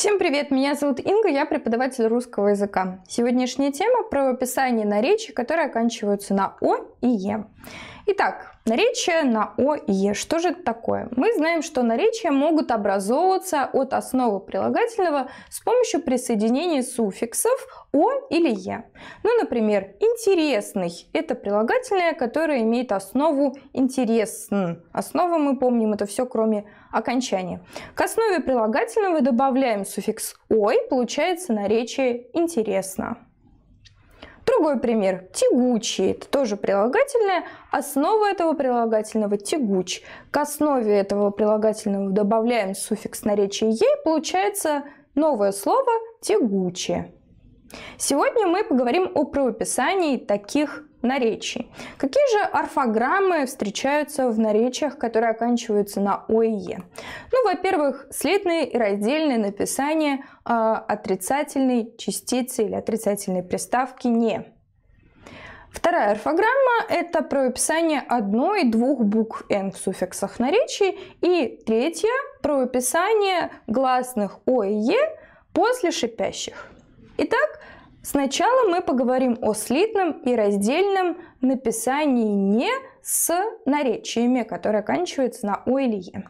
Всем привет, меня зовут Инга, я преподаватель русского языка. Сегодняшняя тема – про описание наречий, которые оканчиваются на «о» и «е». Итак, наречия на О и Е. Что же это такое? Мы знаем, что наречия могут образовываться от основы прилагательного с помощью присоединения суффиксов О или Е. Ну, например, интересный – это прилагательное, которое имеет основу интересн. Основа мы помним, это все кроме окончания. К основе прилагательного добавляем суффикс О и получается наречие интересно. Другой пример. Тягучий. Это тоже прилагательное. Основа этого прилагательного – тягуч. К основе этого прилагательного добавляем суффикс наречия ей, получается новое слово «тягучее». Сегодня мы поговорим о правописании таких в наречии. Какие же орфограммы встречаются в наречиях, которые оканчиваются на ОЕ? Ну, во-первых, слитные и раздельные написания э, отрицательной частицы или отрицательной приставки «не». Вторая орфограмма – это правописание одной и двух букв «н» в суффиксах наречий. И третья – правописание гласных «о» и «е» после шипящих. Итак, Сначала мы поговорим о слитном и раздельном написании «не» с наречиями, которые оканчиваются на «о» или «е».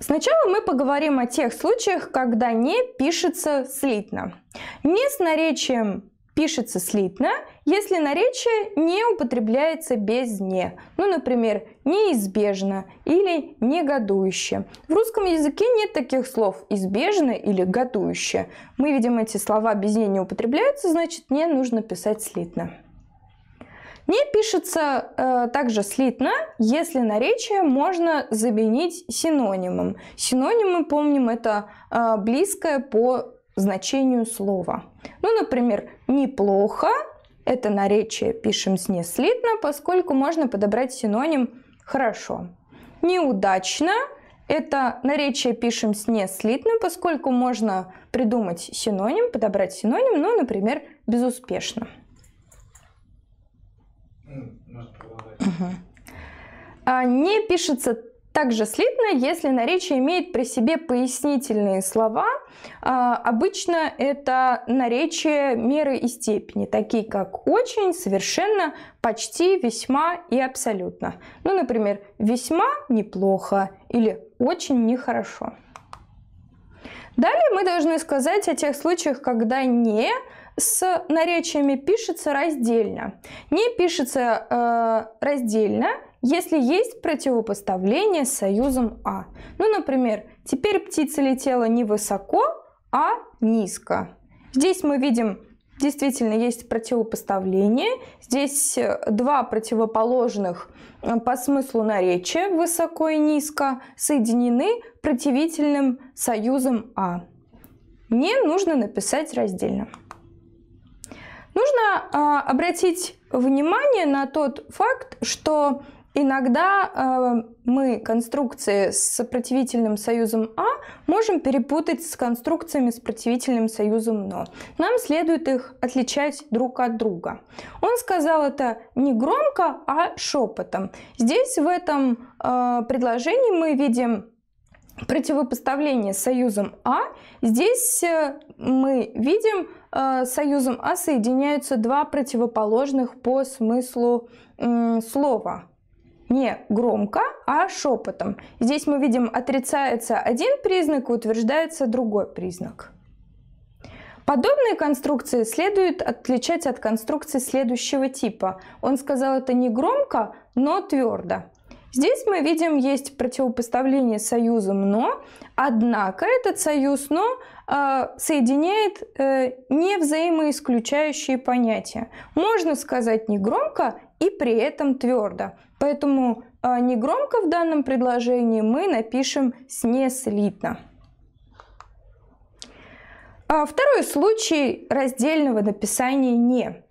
Сначала мы поговорим о тех случаях, когда «не» пишется слитно. «Не» с наречием пишется слитно, если наречие не употребляется без «не». Ну, например, «неизбежно» или «негодующе». В русском языке нет таких слов «избежно» или «годующе». Мы видим, эти слова без «не» не употребляются, значит, «не» нужно писать слитно. Не пишется э, также слитно, если наречие можно заменить синонимом. Синонимы, помним, это э, близкое по значению слова. Ну, например, «неплохо» – это наречие пишем с неслитно, поскольку можно подобрать синоним «хорошо». «Неудачно» – это наречие пишем с неслитно, поскольку можно придумать синоним, подобрать синоним, ну, например, «безуспешно». Угу. А не пишется также слитно, если наречие имеет при себе пояснительные слова. А, обычно это наречие меры и степени, такие как очень, совершенно, почти, весьма и абсолютно. Ну, например, весьма неплохо или очень нехорошо. Далее мы должны сказать о тех случаях, когда не с наречиями пишется раздельно. Не пишется э, раздельно, если есть противопоставление с союзом А. Ну, например, теперь птица летела не высоко, а низко. Здесь мы видим, действительно есть противопоставление. Здесь э, два противоположных э, по смыслу наречия высоко и низко соединены противительным союзом А. Мне нужно написать раздельно. Нужно э, обратить внимание на тот факт, что Иногда э, мы конструкции с сопротивительным союзом А можем перепутать с конструкциями с противительным союзом Но. Нам следует их отличать друг от друга. Он сказал это не громко, а шепотом. Здесь в этом э, предложении мы видим противопоставление союзом А. Здесь э, мы видим, э, союзом А соединяются два противоположных по смыслу слова не громко, а шепотом. Здесь мы видим, отрицается один признак и утверждается другой признак. Подобные конструкции следует отличать от конструкций следующего типа. Он сказал это не громко, но твердо. Здесь мы видим, есть противопоставление союзом «но», однако этот союз «но» э, соединяет э, не взаимоисключающие понятия. Можно сказать негромко и при этом твердо. Поэтому э, негромко в данном предложении мы напишем с неслитно. А второй случай раздельного написания «не».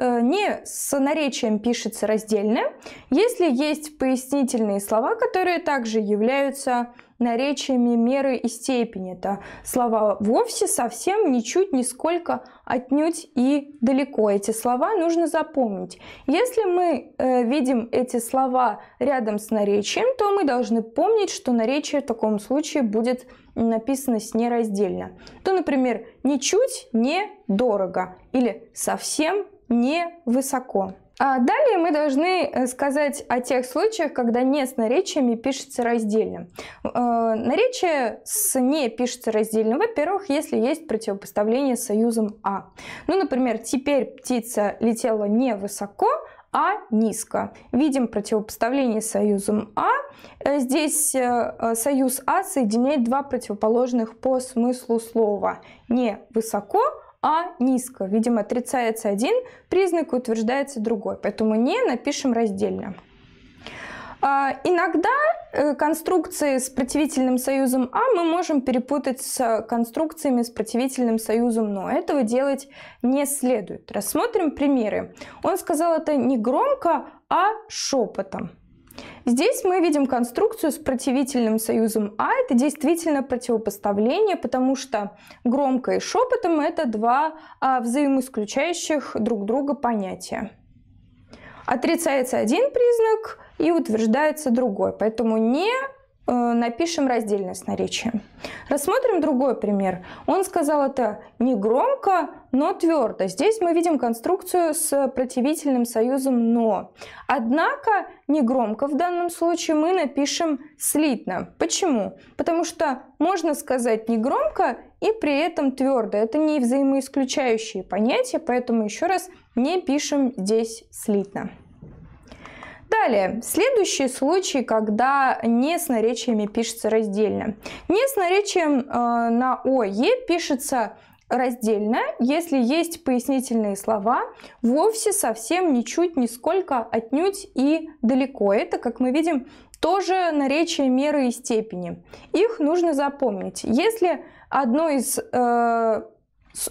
Э, не с наречием пишется раздельно, если есть пояснительные слова, которые также являются наречиями меры и степени. Это слова вовсе, совсем, ничуть, нисколько, отнюдь и далеко. Эти слова нужно запомнить. Если мы э, видим эти слова рядом с наречием, то мы должны помнить, что наречие в таком случае будет написано с нераздельно. То, например, ничуть не дорого или совсем не высоко. А далее мы должны э, сказать о тех случаях, когда «не» с наречиями пишется раздельно. Э, наречие с «не» пишется раздельно, во-первых, если есть противопоставление с союзом «а». Ну, например, «теперь птица летела не высоко», а низко. Видим противопоставление союзом А. Э, здесь союз А соединяет два противоположных по смыслу слова. Не высоко, а низко, видимо, отрицается один признак и утверждается другой, поэтому не напишем раздельно. А, иногда э, конструкции с противительным союзом А мы можем перепутать с конструкциями с противительным союзом Но. Этого делать не следует. Рассмотрим примеры. Он сказал это не громко, а шепотом. Здесь мы видим конструкцию с противительным союзом А. Это действительно противопоставление, потому что громко и шепотом это два а, взаимоисключающих друг друга понятия. Отрицается один признак и утверждается другой. Поэтому не Э, напишем раздельное наречие. Рассмотрим другой пример. Он сказал это не громко, но твердо. Здесь мы видим конструкцию с противительным союзом «но». Однако не громко в данном случае мы напишем слитно. Почему? Потому что можно сказать не громко и при этом твердо. Это не взаимоисключающие понятия, поэтому еще раз не пишем здесь слитно. Далее, следующий случай, когда не с наречиями пишется раздельно. Не с наречием э, на ОЕ пишется раздельно, если есть пояснительные слова, вовсе совсем ничуть, нисколько, отнюдь и далеко. Это, как мы видим, тоже наречие меры и степени. Их нужно запомнить. Если одно из э,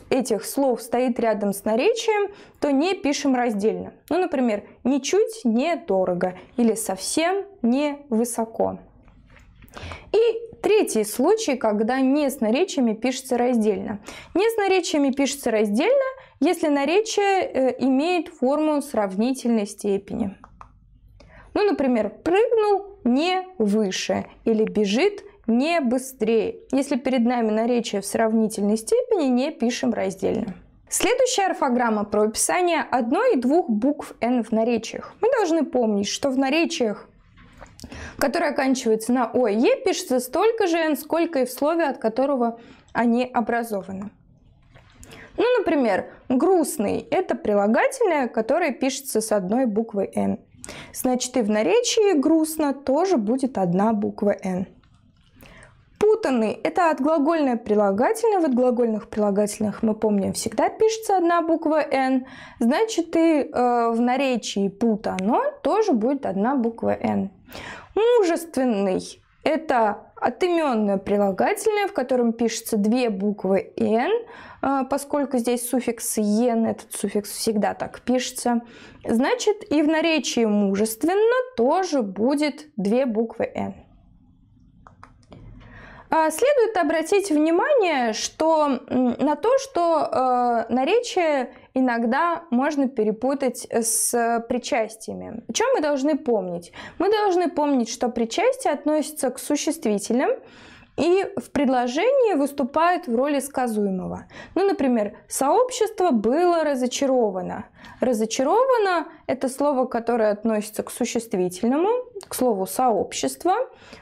этих слов стоит рядом с наречием, то не пишем раздельно. Ну, например, ничуть не дорого или совсем не высоко. И третий случай, когда не с наречиями пишется раздельно. Не с наречиями пишется раздельно, если наречие э, имеет форму сравнительной степени. Ну, например, прыгнул не выше или бежит не быстрее. Если перед нами наречие в сравнительной степени, не пишем раздельно. Следующая орфограмма про описание одной и двух букв «н» в наречиях. Мы должны помнить, что в наречиях которые оканчиваются на О, Е пишется столько же «н», сколько и в слове, от которого они образованы. Ну, например, «грустный» — это прилагательное, которое пишется с одной буквы «н». Значит, и в наречии «грустно» тоже будет одна буква «н» путанный. Это от глагольное прилагательное. В отглагольных прилагательных, мы помним, всегда пишется одна буква «н». Значит, и э, в наречии путано тоже будет одна буква «н». Мужественный – это отыменное прилагательное, в котором пишется две буквы «н», э, поскольку здесь суффикс «ен», этот суффикс всегда так пишется. Значит, и в наречии «мужественно» тоже будет две буквы «н». А, следует обратить внимание что, на то, что э, наречие иногда можно перепутать с причастиями. Чем мы должны помнить? Мы должны помнить, что причастие относится к существительным, и в предложении выступает в роли сказуемого. Ну, например, сообщество было разочаровано. Разочаровано – это слово, которое относится к существительному, к слову сообщество,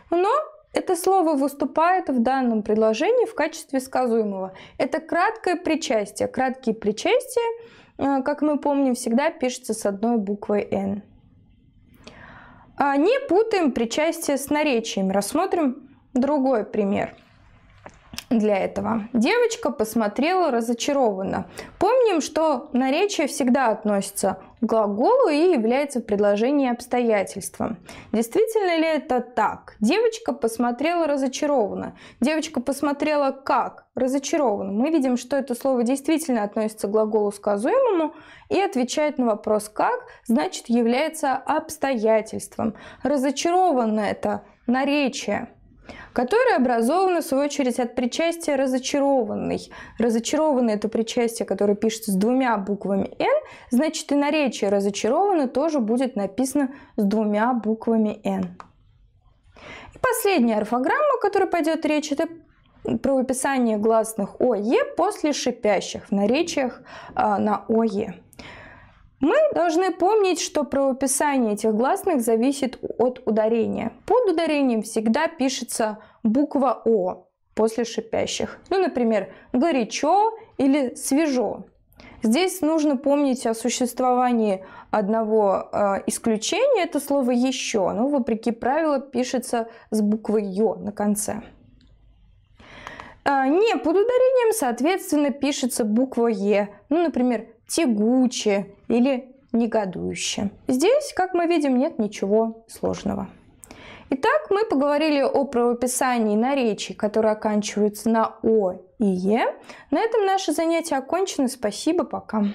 но это слово выступает в данном предложении в качестве сказуемого. Это краткое причастие. Краткие причастия, э, как мы помним, всегда пишется с одной буквой «н». А, не путаем причастие с наречием. Рассмотрим другой пример – для этого. Девочка посмотрела разочарованно. Помним, что наречие всегда относится к глаголу и является в предложении обстоятельством. Действительно ли это так? Девочка посмотрела разочарованно. Девочка посмотрела как? Разочарованно. Мы видим, что это слово действительно относится к глаголу сказуемому и отвечает на вопрос как, значит является обстоятельством. Разочарованно это наречие которые образованы, в свою очередь, от причастия разочарованной. Разочарованное – это причастие, которое пишется с двумя буквами «н», значит, и наречие «разочарованы» тоже будет написано с двумя буквами «н». И последняя орфограмма, о которой пойдет речь, это про выписание гласных ОЕ после шипящих в наречиях а, на ОЕ. Мы должны помнить, что правописание этих гласных зависит от ударения. Под ударением всегда пишется буква О после шипящих. Ну, например, горячо или свежо. Здесь нужно помнить о существовании одного э, исключения. Это слово еще. но вопреки правилу, пишется с буквой Ё на конце. А, не под ударением, соответственно, пишется буква Е. Ну, например, тягуче или негодующе. Здесь, как мы видим, нет ничего сложного. Итак, мы поговорили о правописании наречий, которые оканчиваются на О и Е. На этом наше занятие окончено. Спасибо, пока.